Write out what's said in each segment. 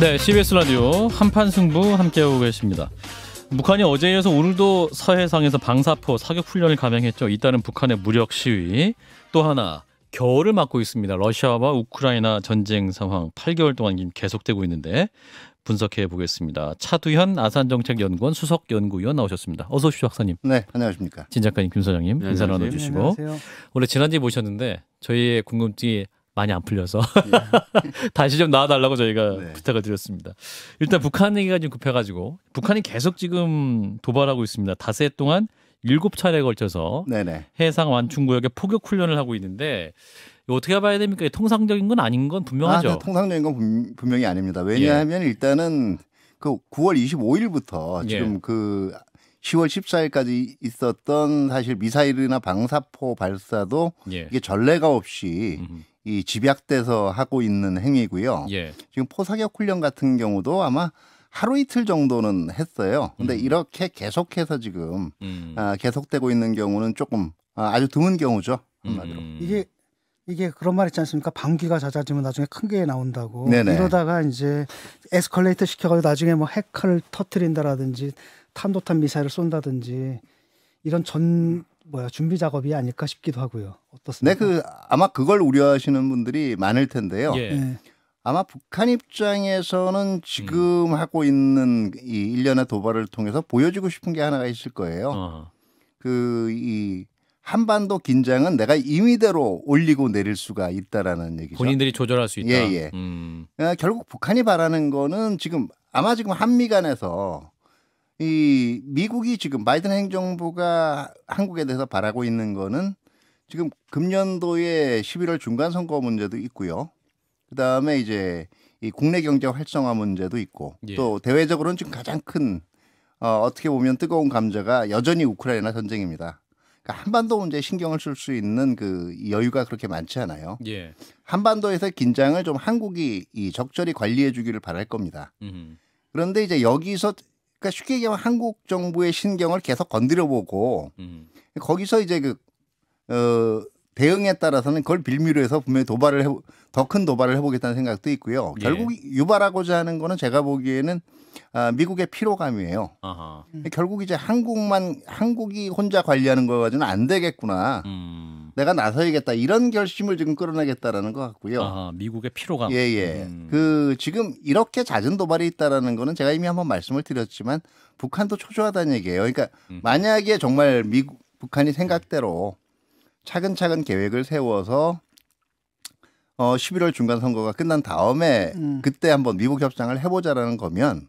네, CBS 라디오 한판 승부 함께하고 계십니다. 북한이 어제에 서 오늘도 서해상에서 방사포 사격 훈련을 감행했죠. 이따른 북한의 무력 시위. 또 하나 겨울을 맞고 있습니다. 러시아와 우크라이나 전쟁 상황 8개월 동안 계속되고 있는데 분석해 보겠습니다. 차두현 아산정책연구원 수석연구위원 나오셨습니다. 어서 오십시오, 학사님. 네, 안녕하십니까. 진 작가님, 김 소장님 네, 인사 나눠주시고. 네, 원래 지난주에 모셨는데 저희의 궁금증이 많이 안 풀려서 예. 다시 좀 나와달라고 저희가 네. 부탁을 드렸습니다. 일단 북한 얘기가 좀 급해가지고 북한이 계속 지금 도발하고 있습니다. 다세 동안 일곱 차례에 걸쳐서 네네. 해상 완충구역에 포격 훈련을 하고 있는데 어떻게 봐야 됩니까? 통상적인 건 아닌 건 분명하죠. 아, 네. 통상적인 건 분명히 아닙니다. 왜냐하면 예. 일단은 그 9월 25일부터 예. 지금 예. 그 10월 14일까지 있었던 사실 미사일이나 방사포 발사도 예. 이게 전례가 없이 음흠. 이 집약돼서 하고 있는 행위고요. 예. 지금 포사격 훈련 같은 경우도 아마 하루 이틀 정도는 했어요. 근데 음. 이렇게 계속해서 지금 음. 아, 계속되고 있는 경우는 조금 아, 아주 드문 경우죠. 한마디로. 음. 이게 이게 그런 말 있지 않습니까? 방귀가 잦아지면 나중에 큰 게 나온다고. 네네. 이러다가 이제 에스컬레이터 시켜가지고 나중에 뭐 핵을 터트린다라든지 탄도탄 미사일을 쏜다든지 이런 전 뭐야 준비 작업이 아닐까 싶기도 하고요. 어떻습니까? 네, 그 아마 그걸 우려하시는 분들이 많을 텐데요. 예. 네. 아마 북한 입장에서는 지금 음. 하고 있는 이 일련의 도발을 통해서 보여주고 싶은 게 하나가 있을 거예요. 그이 한반도 긴장은 내가 임의대로 올리고 내릴 수가 있다라는 얘기죠. 본인들이 조절할 수 있다. 예, 예. 음. 어, 결국 북한이 바라는 거는 지금 아마 지금 한미 간에서 이 미국이 지금 바이든 행정부가 한국에 대해서 바라고 있는 거는 지금 금년도에 11월 중간 선거 문제도 있고요. 그다음에 이제 이 국내 경제 활성화 문제도 있고 예. 또 대외적으로는 지금 가장 큰 어, 어떻게 보면 뜨거운 감자가 여전히 우크라이나 전쟁입니다. 그러니까 한반도 문제에 신경을 쓸 수 있는 그 여유가 그렇게 많지 않아요. 예. 한반도에서 긴장을 좀 한국이 이 적절히 관리해 주기를 바랄 겁니다. 음흠. 그런데 이제 여기서 그러니까 쉽게 얘기하면 한국 정부의 신경을 계속 건드려보고 음. 거기서 이제 그 어, 대응에 따라서는 그걸 빌미로 해서 분명히 도발을 더 큰 도발을 해보겠다는 생각도 있고요. 예. 결국 유발하고자 하는 거는 제가 보기에는 아, 미국의 피로감이에요. 아하. 결국 이제 한국만 한국이 혼자 관리하는 거 가지고는 안 되겠구나. 음. 내가 나서야겠다 이런 결심을 지금 끌어내겠다라는 것 같고요. 아, 미국의 피로감. 예예. 예. 음. 그 지금 이렇게 잦은 도발이 있다라는 거는 제가 이미 한번 말씀을 드렸지만 북한도 초조하다는 얘기예요. 그러니까 음. 만약에 정말 미국 북한이 네. 생각대로 차근차근 계획을 세워서 어 11월 중간 선거가 끝난 다음에 음. 그때 한번 미국 협상을 해보자라는 거면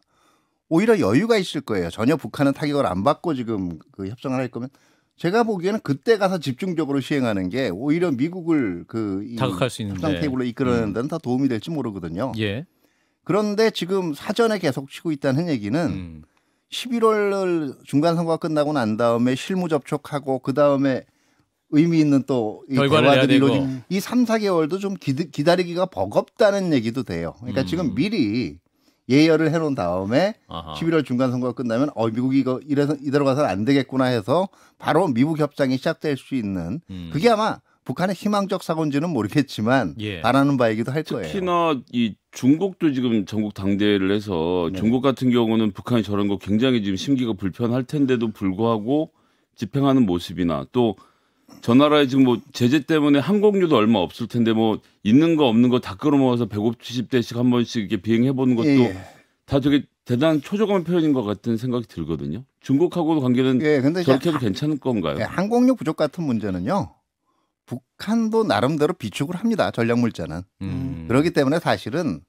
오히려 여유가 있을 거예요. 전혀 북한은 타격을 안 받고 지금 그 협상을 할 거면 제가 보기에는 그때 가서 집중적으로 시행하는 게 오히려 미국을 그 자극할 수 있는 협상 테이블로 이끌어내는 음. 데는 음. 다 도움이 될지 모르거든요. 예. 그런데 지금 사전에 계속 치고 있다는 얘기는 음. 11월 중간 선거가 끝나고 난 다음에 실무 접촉하고 그 다음에 의미 있는 또결과들이 이루어진 이 3, 4개월도 좀기 기다리기가 버겁다는 얘기도 돼요. 그러니까 음. 지금 미리 예열을 해놓은 다음에 아하. 11월 중간 선거가 끝나면 어 미국이 이거 이래서 이대로 가서는 안 되겠구나 해서 바로 미국 협상이 시작될 수 있는 음. 그게 아마 북한의 희망적 사고인지는 모르겠지만 예. 바라는 바이기도 할 거예요. 특히나 이 중국도 지금 전국 당대회를 해서 네. 중국 같은 경우는 북한이 저런 거 굉장히 지금 심기가 불편할 텐데도 불구하고 집행하는 모습이나 또저 나라에 지금 뭐 제재 때문에 항공료도 얼마 없을 텐데 뭐 있는 거 없는 거 다 끌어모아서 150대씩 한 번씩 이렇게 비행해 보는 것도 예. 예. 다저게 대단한 초조감 표현인 것 같은 생각이 들거든요. 중국하고도 관계는 예, 근데 저렇게 해도 괜찮을 건가요? 예, 항공료 부족 같은 문제는요. 북한도 나름대로 비축을 합니다. 전략물자는. 음. 그렇기 때문에 사실은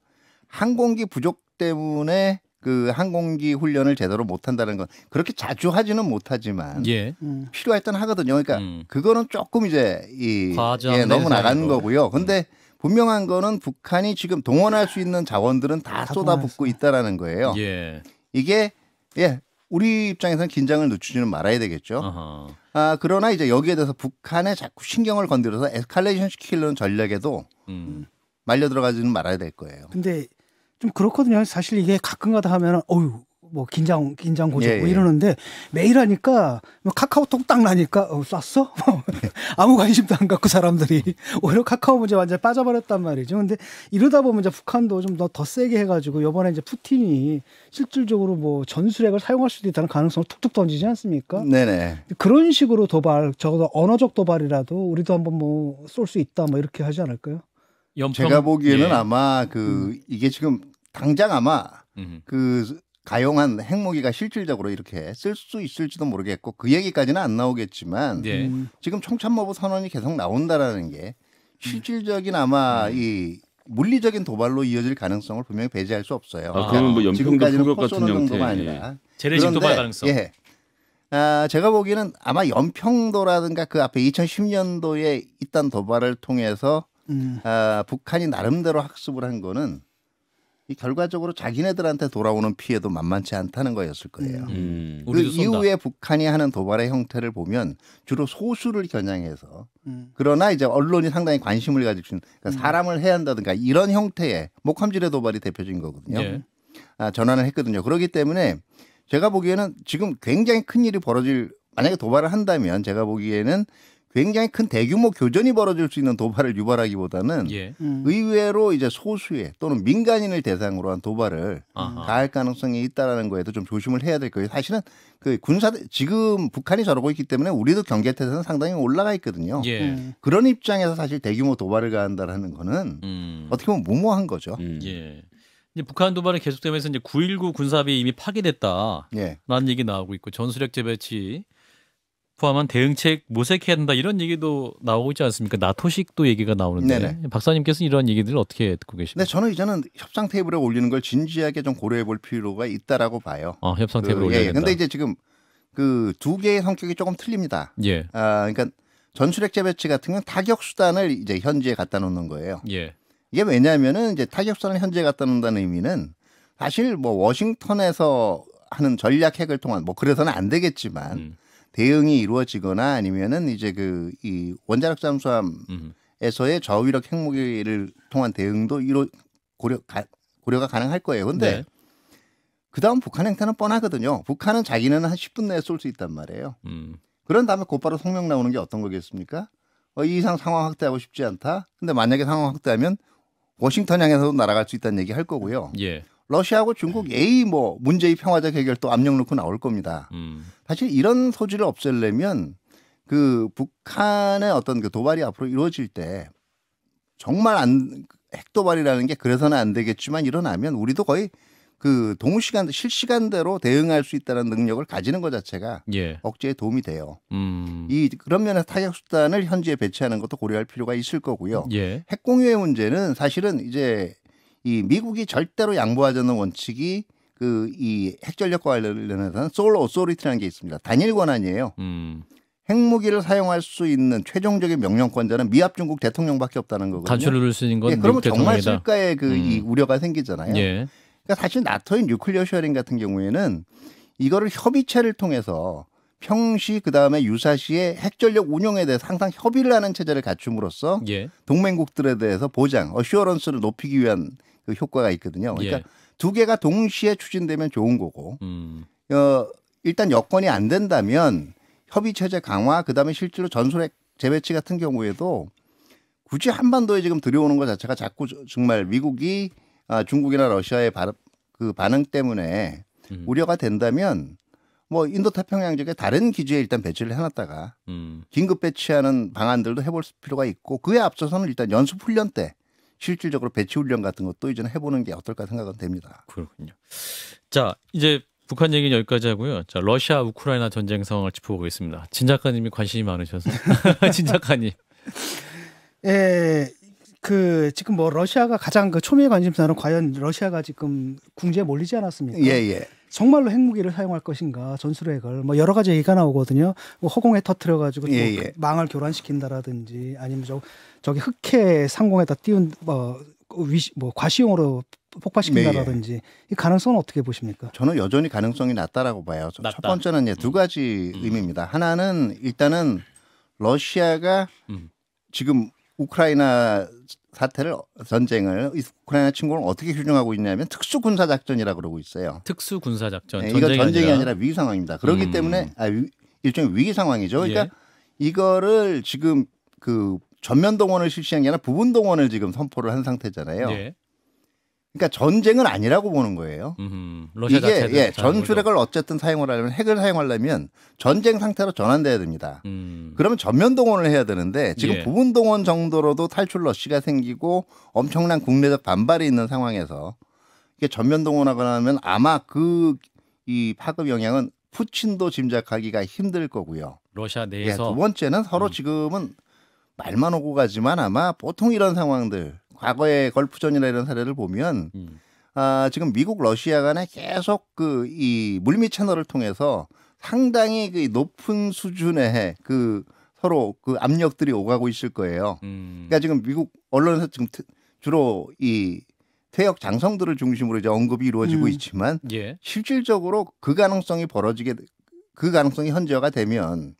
항공기 부족 때문에 그 항공기 훈련을 제대로 못한다는 건 그렇게 자주 하지는 못하지만 예. 음. 필요했던 하거든요. 그러니까 음. 그거는 조금 이제 이 예, 너무 나가는 거고요. 근데 음. 분명한 거는 북한이 지금 동원할 수 있는 자원들은 다, 다 쏟아붓고 있다라는 거예요. 예. 이게 예 우리 입장에서는 긴장을 늦추지는 말아야 되겠죠. 아 그러나 이제 여기에 대해서 북한에 자꾸 신경을 건드려서 에스컬레이션 시키려는 전략에도 음. 말려 들어가지는 말아야 될 거예요. 근데 좀 그렇거든요. 사실 이게 가끔가다 하면은 어유 뭐 긴장 긴장 고조고 뭐 예, 예. 이러는데 매일 하니까 뭐 카카오톡 딱 나니까 어, 쐈어 아무 관심도 안 갖고 사람들이 오히려 카카오 문제 완전 히 빠져버렸단 말이죠. 근데 이러다 보면 이제 북한도 좀더더 세게 해가지고 요번에 이제 푸틴이 실질적으로 뭐 전술핵을 사용할 수도 있다는 가능성을 툭툭 던지지 않습니까? 네네. 그런 식으로 도발 적어도 언어적 도발이라도 우리도 한번 뭐 쏠 수 있다 뭐 이렇게 하지 않을까요? 연평... 제가 보기에는 예. 아마 그 음. 이게 지금 당장 아마 음. 그 가용한 핵무기가 실질적으로 이렇게 쓸 수 있을지도 모르겠고 그 얘기까지는 안 나오겠지만 예. 음. 지금 총참모부 선언이 계속 나온다라는 게 음. 실질적인 아마 음. 이 물리적인 도발로 이어질 가능성을 분명히 배제할 수 없어요. 아, 그러면 뭐 연평도 폭격 같은 정도가 아니라 예. 재래식 도발 가능성. 예. 아, 제가 보기에는 아마 연평도라든가 그 앞에 2010년도에 있던 도발을 통해서 음. 아, 북한이 나름대로 학습을 한 거는 이 결과적으로 자기네들한테 돌아오는 피해도 만만치 않다는 거였을 거예요. 음, 음. 그 이후에 북한이 하는 도발의 형태를 보면 주로 소수를 겨냥해서 음. 그러나 이제 언론이 상당히 관심을 가질 수 있는 그러니까 음. 사람을 해한다든가 이런 형태의 목함질의 도발이 대표적인 거거든요. 예. 아, 전환을 했거든요. 그러기 때문에 제가 보기에는 지금 굉장히 큰 일이 벌어질 만약에 도발을 한다면 제가 보기에는 굉장히 큰 대규모 교전이 벌어질 수 있는 도발을 유발하기보다는 예. 음. 의외로 이제 소수의 또는 민간인을 대상으로 한 도발을 아하. 가할 가능성이 있다라는 거에도 좀 조심을 해야 될 거예요. 사실은 그 군사 지금 북한이 저러고 있기 때문에 우리도 경계 태세는 상당히 올라가 있거든요. 예. 음. 그런 입장에서 사실 대규모 도발을 가한다라는 거는 음. 어떻게 보면 무모한 거죠. 음. 예. 이제 북한 도발이 계속되면서 이제 9.19 군사비 이미 파기됐다라는 예. 얘기 나오고 있고 전술핵 재배치 포함한 대응책 모색해야 된다 이런 얘기도 나오고 있지 않습니까? 나토식도 얘기가 나오는데 네네. 박사님께서는 이런 얘기들을 어떻게 듣고 계십니까? 네, 저는 이제는 협상 테이블에 올리는 걸 진지하게 좀 고려해 볼 필요가 있다라고 봐요. 아, 협상 테이블에 그, 올려야 예, 근데 이제 지금 그 두 개의 성격이 조금 틀립니다. 예. 아, 그러니까 전술핵 재배치 같은 건 타격 수단을 이제 현지에 갖다 놓는 거예요. 예. 이게 왜냐하면은 이제 타격 수단을 현지에 갖다 놓는다는 의미는 사실 뭐 워싱턴에서 하는 전략핵을 통한 뭐 그래서는 안 되겠지만 음. 대응이 이루어지거나 아니면은 이제 그 이 원자력 잠수함에서의 저위력 핵무기를 통한 대응도 이로 고려 가, 고려가 가능할 거예요. 근데 네. 그다음 북한 행태는 뻔하거든요. 북한은 자기는 한 10분 내에 쏠 수 있단 말이에요. 음. 그런 다음에 곧바로 성명 나오는 게 어떤 거겠습니까? 어, 이 이상 상황 확대하고 싶지 않다. 근데 만약에 상황 확대하면 워싱턴 향해서도 날아갈 수 있다는 얘기 할 거고요. 예. 러시아하고 중국 A 뭐 문제의 평화적 해결 또 압력 넣고 나올 겁니다. 음. 사실 이런 소지를 없애려면 그 북한의 어떤 그 도발이 앞으로 이루어질 때 정말 안 핵도발이라는 게 그래서는 안 되겠지만 일어나면 우리도 거의 그 동시간 실시간대로 대응할 수 있다는 능력을 가지는 것 자체가 예. 억제에 도움이 돼요. 음. 이 그런 면에서 타격 수단을 현지에 배치하는 것도 고려할 필요가 있을 거고요. 예. 핵 공유의 문제는 사실은 이제 이 미국이 절대로 양보하자는 원칙이 그 이 핵전력과 관련해서는 솔 오소리티라는 게 있습니다. 단일 권한이에요. 음. 핵무기를 사용할 수 있는 최종적인 명령권자는 미합 중국 대통령밖에 없다는 거거든요. 단추를 쓰는 건 예, 그러면 정말 쓸까의 그이 음. 우려가 생기잖아요. 예. 그러니까 사실 나토의 뉴클리어 쉐어링 같은 경우에는 이거를 협의체를 통해서 평시 그다음에 유사시에 핵전력 운영에 대해서 항상 협의를 하는 체제를 갖춤으로써 예. 동맹국들에 대해서 보장, 어시어런스를 높이기 위한 그 효과가 있거든요. 그러니까 예. 두 개가 동시에 추진되면 좋은 거고 음. 어, 일단 여건이 안 된다면 협의 체제 강화 그다음에 실제로 전술핵 재배치 같은 경우에도 굳이 한반도에 지금 들여오는 것 자체가 자꾸 정말 미국이 아, 중국이나 러시아의 바, 그 반응 때문에 음. 우려가 된다면 뭐 인도 태평양 지역의 다른 기지에 일단 배치를 해놨다가 음. 긴급 배치하는 방안들도 해볼 필요가 있고 그에 앞서서는 일단 연습 훈련 때 실질적으로 배치 훈련 같은 것도 이제는 해보는 게 어떨까 생각은 됩니다. 그렇군요. 자 이제 북한 얘기는 여기까지 하고요. 자 러시아 우크라이나 전쟁 상황을 짚어보겠습니다. 진 작가님이 관심이 많으셔서 진 작가님. 예, 그 지금 뭐 러시아가 가장 그 초미의 관심사는 과연 러시아가 지금 궁지에 몰리지 않았습니까? 예, 예. 정말로 핵무기를 사용할 것인가 전술핵을 뭐 여러 가지 얘기가 나오거든요. 뭐 허공에 터트려 가지고 예, 그 예. 망을 교란시킨다라든지 아니면 저 저기 흑해 상공에다 띄운 뭐, 위시, 뭐 과시용으로 폭파시킨다라든지 네. 예. 이 가능성은 어떻게 보십니까? 저는 여전히 가능성이 낮다라고 봐요. 낮다. 첫 번째는 예, 두 음. 가지 음. 의미입니다. 하나는 일단은 러시아가 음. 지금 우크라이나 사태를 전쟁을 우크라이나 침공을 어떻게 규정하고 있냐면 특수 군사 작전이라 고 그러고 있어요. 특수 군사 작전. 네, 이거 전쟁이 아니라, 위기 상황입니다. 그렇기 음. 때문에 아, 위, 일종의 위기 상황이죠. 예. 그러니까 예. 이거를 지금 그 전면 동원을 실시한 게 아니라 부분 동원을 지금 선포를 한 상태잖아요. 예. 그러니까 전쟁은 아니라고 보는 거예요. 음, 이게 예, 전투력을 어쨌든 사용을 하려면 핵을 사용하려면 전쟁 상태로 전환돼야 됩니다. 음. 그러면 전면 동원을 해야 되는데 지금 예. 부분 동원 정도로도 탈출 러시가 생기고 엄청난 국내적 반발이 있는 상황에서 이게 전면 동원하거나 하면 아마 그 이 파급 영향은 푸친도 짐작하기가 힘들 거고요. 러시아 예, 내에서 예, 두 번째는 서로 음. 지금은 말만 오고 가지만 아마 보통 이런 상황들 과거의 걸프전이나 이런 사례를 보면 음. 아, 지금 미국 러시아 간에 계속 그 이 물밑 채널을 통해서 상당히 그 높은 수준의 그 서로 그 압력들이 오가고 있을 거예요. 음. 그러니까 지금 미국 언론에서 지금 트, 주로 이 퇴역 장성들을 중심으로 이제 언급이 이루어지고 음. 있지만 예. 실질적으로 그 가능성이 벌어지게 그 가능성이 현저가 되면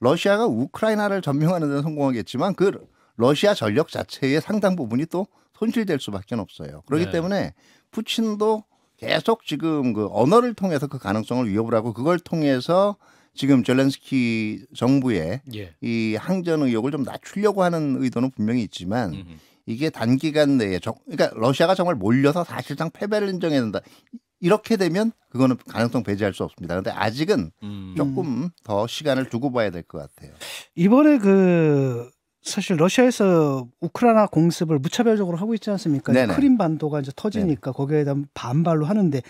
러시아가 우크라이나를 점령하는 데는 성공하겠지만 그 러시아 전력 자체의 상당 부분이 또 손실될 수밖에 없어요. 그렇기 네. 때문에 푸친도 계속 지금 그 언어를 통해서 그 가능성을 위협을 하고 그걸 통해서 지금 젤렌스키 정부의 예. 이 항전 의욕을 좀 낮추려고 하는 의도는 분명히 있지만 음흠. 이게 단기간 내에 정, 그러니까 러시아가 정말 몰려서 사실상 패배를 인정해야 된다. 이렇게 되면 그거는 가능성 배제할 수 없습니다. 근데 아직은 음. 조금 더 시간을 두고 봐야 될 것 같아요. 이번에 그 사실 러시아에서 우크라이나 공습을 무차별적으로 하고 있지 않습니까? 크림 반도가 이제 터지니까 네네. 거기에 대한 반발로 하는데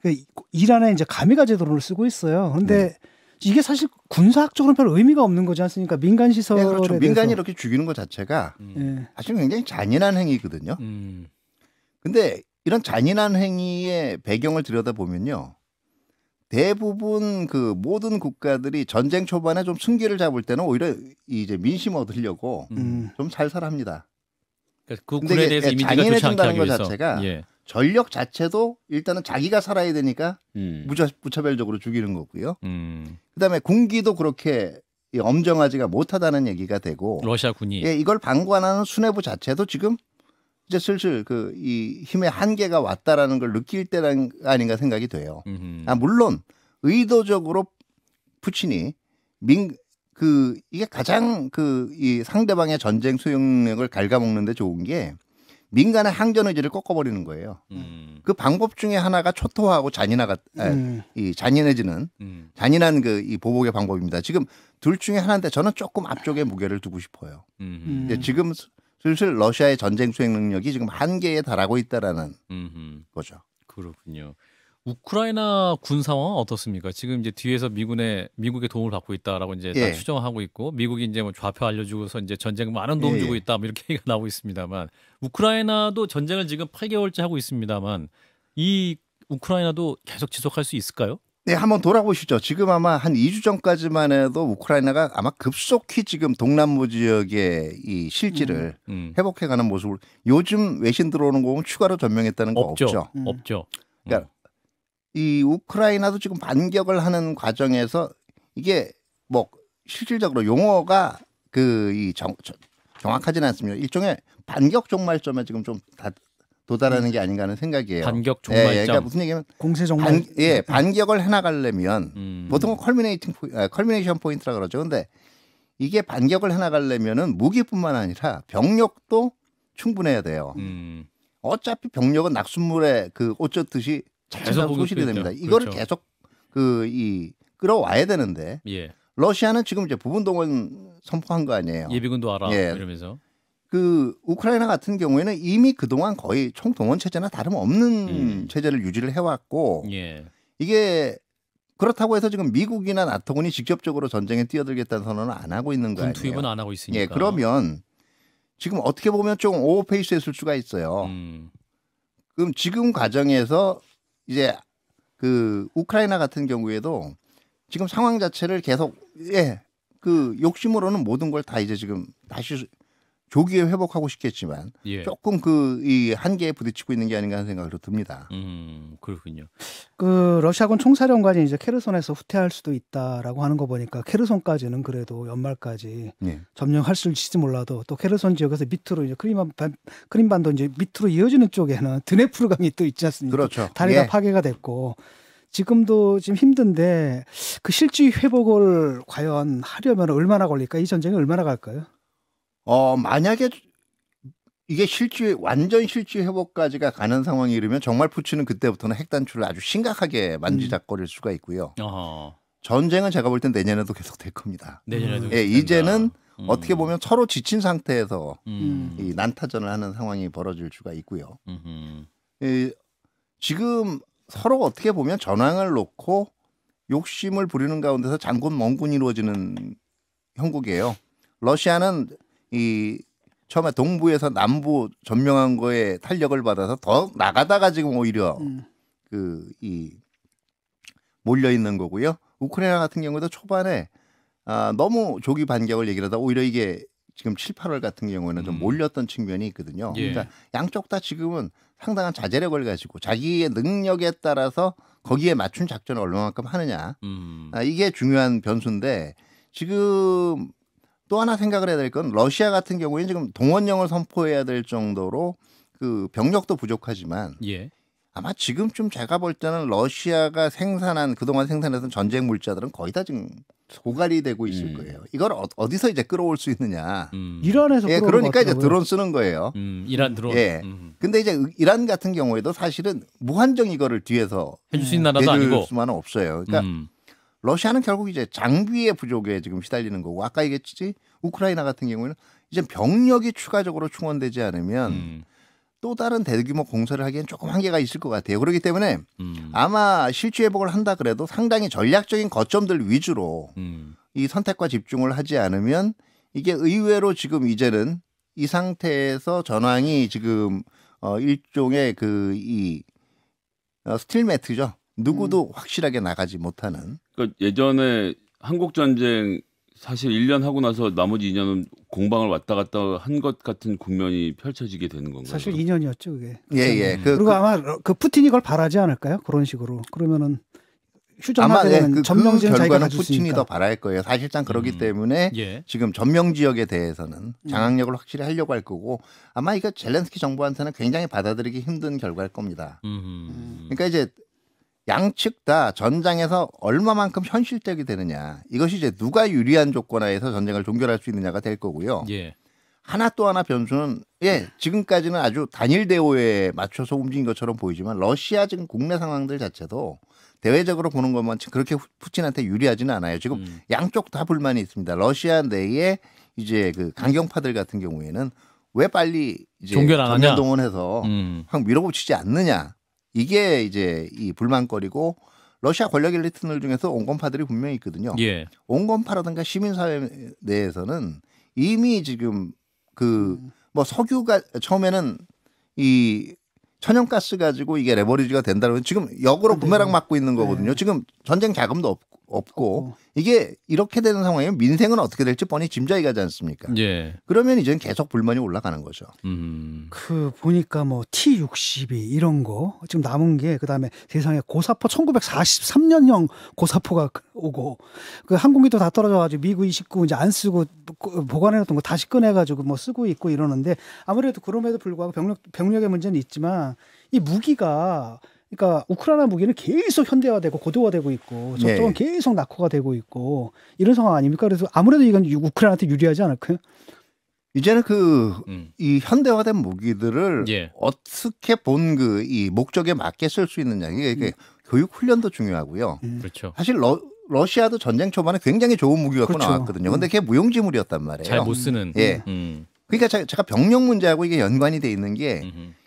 그 이란에 이제 가미가 제도를 쓰고 있어요. 근데 네. 이게 사실 군사학적으로별 의미가 없는 거지 않습니까? 민간 네, 시설에 네, 그렇죠. 민간이 이렇게 죽이는 것 자체가 음. 예. 사실 굉장히 잔인한 행위거든요. 음. 근데 이런 잔인한 행위의 배경을 들여다보면요. 대부분 그 모든 국가들이 전쟁 초반에 좀 승기를 잡을 때는 오히려 이제 민심 얻으려고 음. 좀 살살합니다. 그러니까 그 군에 대해서 예, 이미지가 좋지 않다는 것 자체가 예. 전력 자체도 일단은 자기가 살아야 되니까 음. 무차, 무차별적으로 죽이는 거고요. 음. 그다음에 군기도 그렇게 엄정하지가 못하다는 얘기가 되고 러시아 군이 예, 이걸 방관하는 수뇌부 자체도 지금 이제 슬슬 그이 힘의 한계가 왔다라는 걸 느낄 때란 아닌가 생각이 돼요. 음흠. 아 물론 의도적으로 푸친이 민그 이게 가장 그이 상대방의 전쟁 수용력을 갉아먹는데 좋은 게 민간의 항전 의지를 꺾어버리는 거예요. 음. 그 방법 중에 하나가 초토화하고 잔인하가 아, 음. 이 잔인해지는 음. 잔인한 그 이 보복의 방법입니다. 지금 둘 중에 하나인데 저는 조금 앞쪽에 무게를 두고 싶어요. 음. 지금 슬슬 러시아의 전쟁 수행 능력이 지금 한계에 달하고 있다라는 음흠. 거죠. 그렇군요. 우크라이나 군 상황 어떻습니까? 지금 이제 뒤에서 미군의 미국의 도움을 받고 있다라고 이제 예. 추정하고 있고 미국이 이제 뭐 좌표 알려주고서 이제 전쟁 많은 도움 예. 예. 주고 있다 뭐 이렇게 얘기가 나오고 있습니다만 우크라이나도 전쟁을 지금 8개월째 하고 있습니다만 이 우크라이나도 계속 지속할 수 있을까요? 네, 한번 돌아보시죠. 지금 아마 한 2주 전까지만 해도 우크라이나가 아마 급속히 지금 동남부 지역의 이 실질을 음, 음. 회복해가는 모습을 요즘 외신 들어오는 거 보면 추가로 전명했다는 거 없죠. 없죠. 음. 없죠. 음. 그러니까 이 우크라이나도 지금 반격을 하는 과정에서 이게 뭐 실질적으로 용어가 그 이 정확하지는 않습니다. 일종의 반격 종말점에 지금 좀 다, 도달하는 음. 게 아닌가 하는 생각이에요. 반격 종말점. 예, 예, 그러니까 무슨 얘기면 공세 종말. 반, 예, 음. 반격을 해나가려면 음. 보통은 컬미네이팅 아, 컬미네이션 포인트라 그러죠. 근데 이게 반격을 해나가려면은 무기뿐만 아니라 병력도 충분해야 돼요. 음. 어차피 병력은 낙숫물에 그어젖듯이 차차 소실이 됩니다. 이거를 그렇죠. 계속 그 이 끌어와야 되는데 예. 러시아는 지금 이제 부분 동원 선포한 거 아니에요. 예비군도 알아 예. 이러면서 그 우크라이나 같은 경우에는 이미 그동안 거의 총동원 체제나 다름없는 음. 체제를 유지를 해왔고 예. 이게 그렇다고 해서 지금 미국이나 나토군이 직접적으로 전쟁에 뛰어들겠다는 선언을 안 하고 있는 거예요. 군 투입은 안 하고 있으니까. 예, 그러면 지금 어떻게 보면 조금 오버 페이스했을 수가 있어요. 음. 그럼 지금 과정에서 이제 그 우크라이나 같은 경우에도 지금 상황 자체를 계속 예. 그 욕심으로는 모든 걸 다 이제 지금 다시 조기에 회복하고 싶겠지만 예. 조금 그 이 한계에 부딪히고 있는 게 아닌가 하는 생각도 듭니다. 음, 그렇군요. 그 러시아군 총사령관이 이제 케르손에서 후퇴할 수도 있다라고 하는 거 보니까 케르손까지는 그래도 연말까지 예. 점령할 수 있을지 몰라도 또 케르손 지역에서 밑으로 이제 크림반 크림반도 이제 밑으로 이어지는 쪽에는 드네프르강이 또 있지 않습니까? 그렇죠. 다리가 예. 파괴가 됐고 지금도 지금 힘든데 그 실질 회복을 과연 하려면 얼마나 걸릴까? 이 전쟁이 얼마나 갈까요? 어, 만약에 이게 실질 완전 실질 회복까지가 가는 상황이 이르면 정말 푸치는 그때부터는 핵단추를 아주 심각하게 만지작거릴 음. 수가 있고요. 어허. 전쟁은 제가 볼 땐 내년에도 계속 될 겁니다. 내년에도. 예, 이제는 음. 어떻게 보면 서로 지친 상태에서 음. 이 난타전을 하는 상황이 벌어질 수가 있고요. 예, 지금 서로 어떻게 보면 전황을 놓고 욕심을 부리는 가운데서 장군 멍군이 이루어지는 형국이에요. 러시아는 이 처음에 동부에서 남부 점령한 거에 탄력을 받아서 더 나가다가 지금 오히려 음. 그이 몰려 있는 거고요. 우크라이나 같은 경우도 초반에 아, 너무 조기 반격을 얘기하다 오히려 이게 지금 7, 8월 같은 경우에는 음. 좀 몰렸던 측면이 있거든요. 예. 그러니까 양쪽 다 지금은 상당한 자제력을 가지고 자기의 능력에 따라서 거기에 맞춘 작전을 얼마만큼 하느냐. 음. 아, 이게 중요한 변수인데 지금 또 하나 생각을 해야 될 건 러시아 같은 경우에는 지금 동원령을 선포해야 될 정도로 그 병력도 부족하지만 예. 아마 지금쯤 제가 볼 때는 러시아가 생산한 그동안 생산했던 전쟁 물자들은 거의 다 지금 소갈이 되고 있을 음. 거예요. 이걸 어, 디서 이제 끌어올 수 있느냐? 음. 이란에서 예, 그러니까 이제 드론 쓰는 거예요. 음, 이란 드론. 예. 음. 근데 이제 이란 같은 경우에도 사실은 무한정 이거를 뒤에서 해줄 수 있는 나라도 아니고 수만은 없어요. 그러니까 음. 러시아는 결국 이제 장비의 부족에 지금 시달리는 거고 아까 얘기했지 우크라이나 같은 경우에는 이제 병력이 추가적으로 충원되지 않으면 음. 또 다른 대규모 공사를 하기엔 조금 한계가 있을 것 같아요. 그렇기 때문에 음. 아마 실추 회복을 한다 그래도 상당히 전략적인 거점들 위주로 음. 이 선택과 집중을 하지 않으면 이게 의외로 지금 이제는 이 상태에서 전황이 지금 어 일종의 그이 어, 스틸 매트죠. 누구도 음. 확실하게 나가지 못하는 그러니까 예전에 한국 전쟁 사실 1년 하고 나서 나머지 2년은 공방을 왔다 갔다 한 것 같은 국면이 펼쳐지게 되는 건가요? 사실 2년이었죠, 그게. 예, 예. 그러니까 그, 리고 그, 아마 그 푸틴이 그걸 바라지 않을까요? 그런 식으로. 그러면은 휴전하게 되면 예, 그, 점령지 그 결과는 푸틴이 더 바랄 거예요. 사실상 그러기 음, 때문에 예. 지금 점령 지역에 대해서는 음. 장악력을 확실히 하려고 할 거고 아마 이거 젤렌스키 정부한테는 굉장히 받아들이기 힘든 결과일 겁니다. 음. 그러니까 이제 양측 다 전장에서 얼마만큼 현실적이 되느냐 이것이 이제 누가 유리한 조건하에서 전쟁을 종결할 수 있느냐가 될 거고요. 예. 하나 또 하나 변수는 예 지금까지는 아주 단일 대오에 맞춰서 움직인 것처럼 보이지만 러시아 지금 국내 상황들 자체도 대외적으로 보는 것만 그렇게 푸틴한테 유리하지는 않아요. 지금 음. 양쪽 다 불만이 있습니다. 러시아 내에 이제 그 강경파들 같은 경우에는 왜 빨리 이제 종결 안 하냐 동원해서 음. 확 밀어붙이지 않느냐 이게 이제 이 불만거리고 러시아 권력 엘리트들 중에서 온건파들이 분명히 있거든요. 예. 온건파라든가 시민사회 내에서는 이미 지금 그 뭐 석유가 처음에는 이 천연가스 가지고 이게 레버리지가 된다면 지금 역으로 네. 부메랑 맞고 있는 네. 거거든요. 지금 전쟁 자금도 없고 없고 이게 이렇게 되는 상황이면 민생은 어떻게 될지 뻔히 짐작이 가지 않습니까? 예. 그러면 이제는 계속 불만이 올라가는 거죠. 음. 그 보니까 뭐 T62 이런 거 지금 남은 게 그다음에 세상에 고사포 1943년형 고사포가 그 오고 그 항공기도 다 떨어져 가지고 미국 29 이제 안 쓰고 그 보관해 놨던거 다시 꺼내 가지고 뭐 쓰고 있고 이러는데 아무래도 그럼에도 불구하고 병력 병력의 문제는 있지만 이 무기가 그러니까 우크라이나 무기는 계속 현대화되고 고도화되고 있고 저쪽은 예. 네. 계속 낙후가 되고 있고 이런 상황 아닙니까? 그래서 아무래도 이건 우크라이나한테 유리하지 않을까요? 이제는 그이 음. 현대화된 무기들을 예. 어떻게 본 그 이 목적에 맞게 쓸 수 있느냐 이게, 음. 교육 훈련도 중요하고요. 음. 그렇죠. 사실 러, 러시아도 전쟁 초반에 굉장히 좋은 무기 갖고 그렇죠. 나왔거든요. 근데 음. 그게 무용지물이었단 말이에요. 잘 못 쓰는. 예. 그러니까 제가 병력 문제하고 이게 연관이 돼 있는 게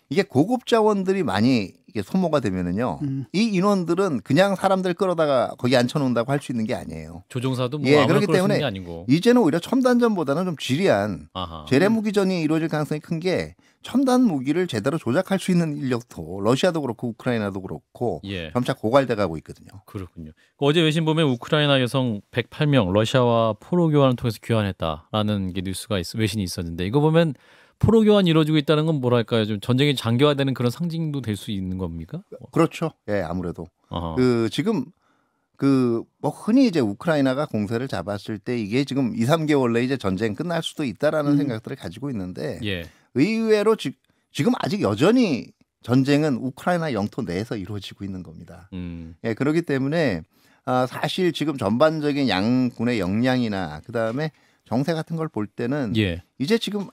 이게 고급 자원들이 많이 이게 소모가 되면은요. 음. 이 인원들은 그냥 사람들 끌어다가 거기 앉혀놓는다고 할 수 있는 게 아니에요. 조종사도 뭐 예, 그렇기 때문에 이제는 오히려 첨단전보다는 좀 지리한 재래 음. 무기전이 이루어질 가능성이 큰 게 첨단 무기를 제대로 조작할 수 있는 인력도 러시아도 그렇고 우크라이나도 그렇고 예. 점차 고갈돼가고 있거든요. 그렇군요. 그 어제 외신 보면 우크라이나 여성 108명 러시아와 포로 교환을 통해서 귀환했다라는 게 뉴스가 있, 외신이 있었는데 이거 보면 포로 교환이 이루어지고 있다는 건 뭐랄까요? 좀 전쟁이 장기화되는 그런 상징도 될 수 있는 겁니까? 그렇죠. 예, 아무래도 어허. 그 지금 그 뭐 흔히 이제 우크라이나가 공세를 잡았을 때 이게 지금 2, 3개월 내에 이제 전쟁 끝날 수도 있다라는 음. 생각들을 가지고 있는데 예. 의외로 지, 지금 아직 여전히 전쟁은 우크라이나 영토 내에서 이루어지고 있는 겁니다. 음. 예, 그렇기 때문에 아, 사실 지금 전반적인 양군의 역량이나 그 다음에 정세 같은 걸 볼 때는 예. 이제 지금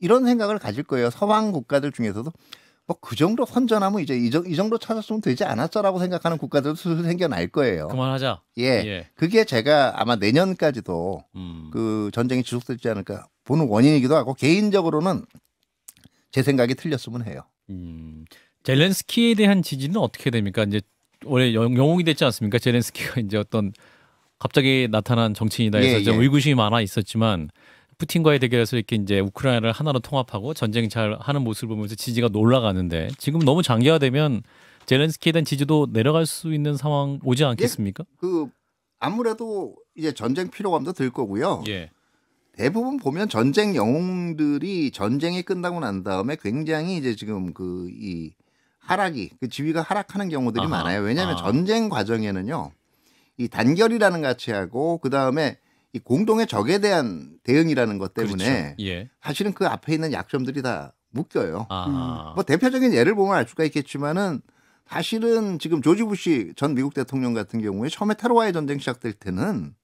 이런 생각을 가질 거예요. 서방 국가들 중에서도 뭐 그 정도 선전하면 이제 이, 정도 찾았으면 되지 않았어라고 생각하는 국가들도 슬슬 생겨날 거예요. 그만하자. 예. 예. 그게 제가 아마 내년까지도 음. 그 전쟁이 지속되지 않을까 보는 원인이기도 하고 개인적으로는 제 생각이 틀렸으면 해요. 음. 젤렌스키에 대한 지지는 어떻게 됩니까? 이제 원래 영웅이 됐지 않습니까? 젤렌스키가 이제 어떤 갑자기 나타난 정치인이다 해서 예, 예. 의구심이 많아 있었지만 푸틴과의 대결에서 이렇게 이제 우크라이나를 하나로 통합하고 전쟁 잘 하는 모습을 보면서 지지가 놀라가는데 지금 너무 장기화되면 젤렌스키에 대한 지지도 내려갈 수 있는 상황 오지 않겠습니까? 예, 그 아무래도 이제 전쟁 피로감도 들 거고요. 예. 대부분 보면 전쟁 영웅들이 전쟁이 끝나고 난 다음에 굉장히 이제 지금 그 이 하락이 그 지위가 하락하는 경우들이 아하, 많아요. 왜냐하면 아. 전쟁 과정에는요, 이 단결이라는 가치하고 그 다음에 이 공동의 적에 대한 대응이라는 것 때문에 그렇죠. 예. 사실은 그 앞에 있는 약점들이 다 묶여요. 아. 음. 뭐 대표적인 예를 보면 알 수가 있겠지만은 사실은 지금 조지 부시 전 미국 대통령 같은 경우에 처음에 테러와의 전쟁 시작될 때는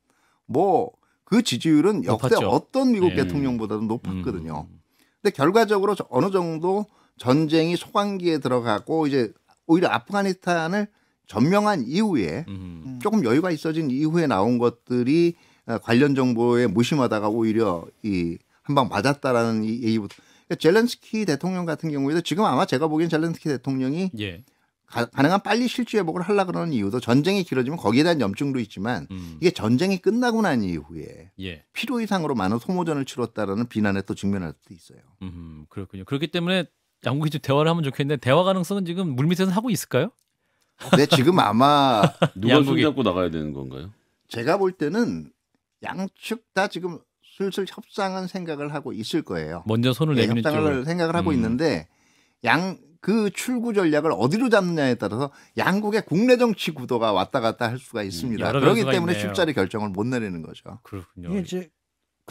뭐 그 지지율은 역대 높았죠. 어떤 미국 예. 대통령보다도 높았거든요. 음. 근데 결과적으로 어느 정도 전쟁이 소강기에 들어가고 이제 오히려 아프가니스탄을 점령한 이후에 음. 음. 조금 여유가 있어진 이후에 나온 것들이 어, 관련 정보에 무심하다가 오히려 이 한 방 맞았다라는 이 얘기부터 그러니까 젤렌스키 대통령 같은 경우에도 지금 아마 제가 보기엔 젤렌스키 대통령이 예. 가, 능한 빨리 실주 회복을 하려 그러는 이유도 전쟁이 길어지면 거기에 대한 염증도 있지만 음. 이게 전쟁이 끝나고 난 이후에 예. 필요 이상으로 많은 소모전을 치렀다라는 비난에 또 직면할 수도 있어요. 음, 그렇군요. 그렇기 때문에 양국이 좀 대화를 하면 좋겠는데 대화 가능성은 지금 물밑에서 하고 있을까요? 네, 지금 아마 누가 양이 손잡고 나가야 되는 건가요? 제가 볼 때는 양측 다 지금 슬슬 협상은 생각을 하고 있을 거예요. 먼저 손을 네, 예, 내미는 협상을 생각을 하고 음. 있는데 양 그 출구 전략을 어디로 잡느냐에 따라서 양국의 국내 정치 구도가 왔다 갔다 할 수가 음, 있습니다. 그렇기 때문에 있네요. 쉽자리 결정을 못 내리는 거죠. 그렇군요. 이제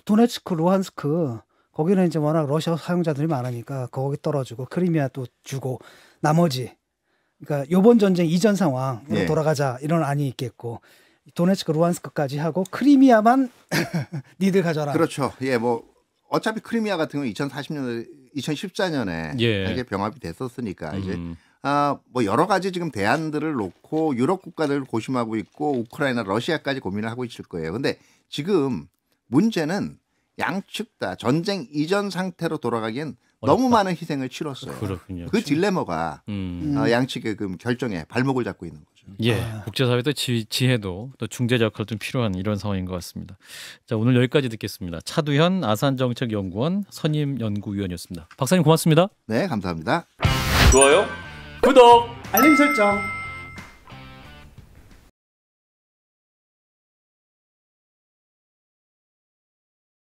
도네츠크, 루한스크 거기는 이제 워낙 러시아 사용자들이 많으니까 거기 떨어지고 크리미아 또 주고 나머지 그러니까 요번 전쟁 이전 상황으로 예. 돌아가자 이런 안이 있겠고 도네츠크 루안스크까지 하고 크리미아만 니들 가져라. 그렇죠. 예, 뭐 어차피 크리미아 같은 경우 2040년에 2014년에 이제 병합이 됐었으니까 음. 이제 아, 뭐 여러 가지 지금 대안들을 놓고 유럽 국가들을 고심하고 있고 우크라이나 러시아까지 고민을 하고 있을 거예요. 근데 지금 문제는 양측 다 전쟁 이전 상태로 돌아가기엔 어렵다. 너무 많은 희생을 치렀어요. 그렇군요. 그 딜레머가 음. 어, 양측의 그 결정에 발목을 잡고 있는 거죠. 거죠. 그렇죠. 예, 아. 국제사회도 지, 지혜도 또 중재자 역할도 좀 필요한 이런 상황인 것 같습니다. 자, 오늘 여기까지 듣겠습니다. 차두현 아산정책연구원 선임 연구위원이었습니다. 박사님 고맙습니다. 네, 감사합니다. 좋아요, 구독, 알림 설정.